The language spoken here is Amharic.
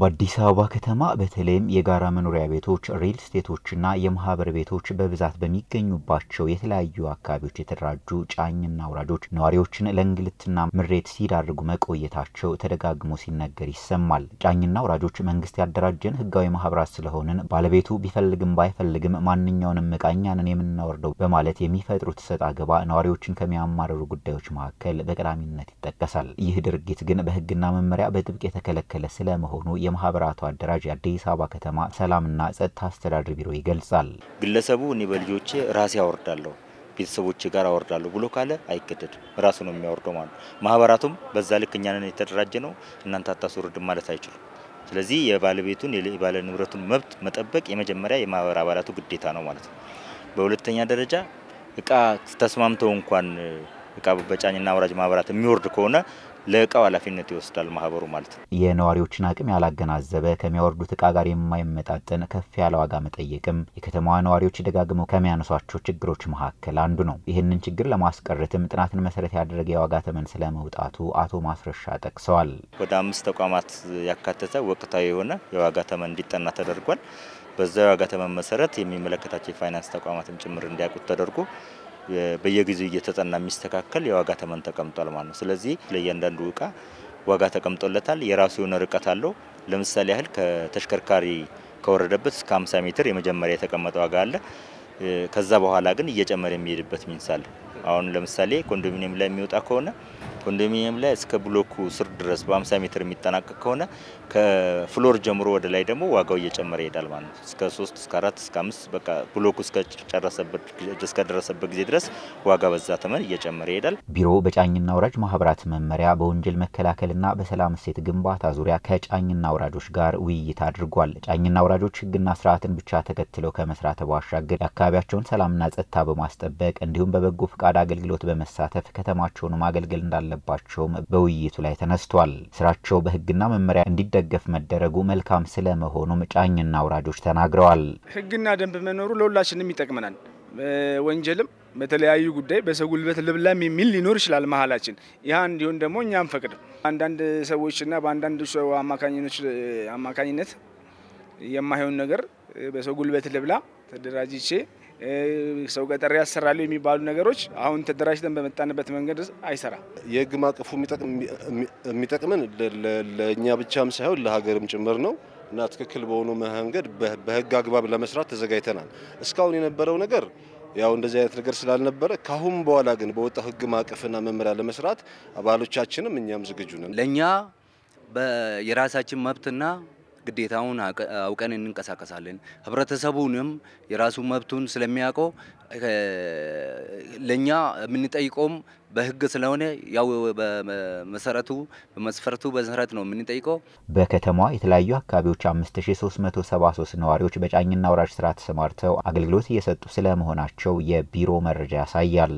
በአዲስ አበባ ከተማ በተለይም የጋራ መኖሪያ ቤቶች፣ ሪል ስቴቶችና የማህበር ቤቶች በብዛት በሚገኙባቸው የተለያዩ አካባቢዎች የተደራጁ ጫኝና አውራጆች ነዋሪዎችን ለእንግልትና ምሬት ሲዳርጉ መቆየታቸው ተደጋግሞ ሲነገር ይሰማል። ጫኝና አውራጆች መንግስት ያደራጀን ህጋዊ ማህበራት ስለሆንን ባለቤቱ ቢፈልግም ባይፈልግም ማንኛውንም እቃኛንን የምናወርደው በማለት የሚፈጥሩት ሰጥ አገባ ነዋሪዎችን ከሚያማርሩ ጉዳዮች መካከል በቀዳሚነት ይጠቀሳል። ይህ ድርጊት ግን በህግና መመሪያ በጥብቅ የተከለከለ ስለመሆኑ የማህበራቱ አደራጅ የአዲስ አበባ ከተማ ሰላምና ጸጥታ አስተዳደር ቢሮ ይገልጻል። ግለሰቡ እኔ በልጆቼ ራሴ አወርዳለሁ ቤተሰቦች ጋር አወርዳለሁ ብሎ ካለ አይገደድም፣ ራሱ ነው የሚያወርደው ማለት ነው። ማህበራቱም በዛ ልክ እኛንን የተደራጀ ነው እናንተ አታስወርድም ማለት አይችሉም። ስለዚህ የባለቤቱን የባለ ንብረቱን መብት መጠበቅ የመጀመሪያ የማህበር አባላቱ ግዴታ ነው ማለት ነው። በሁለተኛ ደረጃ እቃ ተስማምተው እንኳን እቃ በጫኝና አውራጅ ማህበራት የሚወርድ ከሆነ ለእቃው ኃላፊነት ይወስዳል ማህበሩ ማለት ነው። የነዋሪዎችን አቅም ያላገናዘበ ከሚያወርዱት እቃ ጋር የማይመጣጠን ከፍ ያለ ዋጋ መጠየቅም የከተማዋ ነዋሪዎች ደጋግመው ከሚያነሷቸው ችግሮች መካከል አንዱ ነው። ይህንን ችግር ለማስቀረትም ጥናትን መሰረት ያደረገ የዋጋ ተመን ስለመውጣቱ አቶ ማስረሻ ጠቅሰዋል። ወደ አምስት ተቋማት ያካተተ ወቅታዊ የሆነ የዋጋ ተመን እንዲጠና ተደርጓል። በዛ የዋጋ ተመን መሰረት የሚመለከታቸው የፋይናንስ ተቋማትም ጭምር እንዲያውቁት ተደርጎ በየጊዜው እየተጠና የሚስተካከል የዋጋ ተመን ተቀምጧል ማለት ነው። ስለዚህ ለእያንዳንዱ እቃ ዋጋ ተቀምጦለታል። የራሱ የሆነ ርቀት አለው። ለምሳሌ ያህል ከተሽከርካሪ ከወረደበት እስከ 50 ሜትር የመጀመሪያ የተቀመጠ ዋጋ አለ። ከዛ በኋላ ግን እየጨመረ የሚሄድበት ሚንስ አለ። አሁን ለምሳሌ ኮንዶሚኒየም ላይ የሚወጣ ከሆነ ኮንዶሚኒየም ላይ እስከ ብሎኩ ስር ድረስ በ50 ሜትር የሚጠናቀቅ ከሆነ ከፍሎር ጀምሮ ወደ ላይ ደግሞ ዋጋው እየጨመረ ይሄዳል ማለት ነው። እስከ 3 እስከ 4 እስከ 5 በቃ ብሎኩ እስከደረሰበት ጊዜ ድረስ ዋጋ በዛ ተመን እየጨመረ ይሄዳል። ቢሮው በጫኝና ወራጅ ማህበራት መመሪያ በወንጀል መከላከልና በሰላም እሴት ግንባታ ዙሪያ ከጫኝና ወራጆች ጋር ውይይት አድርጓል። ጫኝና ወራጆች ህግና ስርዓትን ብቻ ተከትለው ከመስራት ባሻገር የአካባቢያቸውን ሰላምና ጸጥታ በማስጠበቅ እንዲሁም በበጎ ፈቃድ አገልግሎት በመሳተፍ ከተማቸውን ማገልገል እንዳለ እንዳለባቸውም በውይይቱ ላይ ተነስቷል። ስራቸው በህግና መመሪያ እንዲደገፍ መደረጉ መልካም ስለመሆኑም ጫኝና አውራጆች ተናግረዋል። ህግና ደንብ መኖሩ ለሁላችንም ይጠቅመናል። ወንጀልም በተለያዩ ጉዳይ በሰው ጉልበት ልብላም የሚል ሊኖር ይችላል መሀላችን። ይህ እንዲሆን ደግሞ እኛ አንፈቅድም። አንዳንድ ሰዎችና በአንዳንድ ሰው አማካኝነት የማይሆን ነገር በሰው ጉልበት ልብላ ተደራጅቼ ሰው ገጠር ያሰራሉ የሚባሉ ነገሮች አሁን ተደራጅተን በመጣንበት መንገድ አይሰራ። የህግ ማቀፉ የሚጠቅምን ለእኛ ብቻም ሳይሆን ለሀገርም ጭምር ነው እና ትክክል በሆኑ መንገድ በህግ አግባብ ለመስራት ተዘጋጅተናል። እስካሁን የነበረው ነገር ያው እንደዚህ አይነት ነገር ስላልነበረ ካሁን በኋላ ግን በወጣው ህግ ማቀፍና መመሪያ ለመስራት አባሎቻችንም እኛም ዝግጁ ነን። ለእኛ የራሳችን መብትና ግዴታውን አውቀን እንንቀሳቀሳለን። ህብረተሰቡንም የራሱ መብቱን ስለሚያውቀው ለእኛ የምንጠይቀውም በህግ ስለሆነ ያው በመሰረቱ በመስፈርቱ መሰረት ነው የምንጠይቀው። በከተማዋ የተለያዩ አካባቢዎች 5373 ነዋሪዎች በጫኝና ወራጅ ስራ ተሰማርተው አገልግሎት እየሰጡ ስለመሆናቸው የቢሮ መረጃ ያሳያል።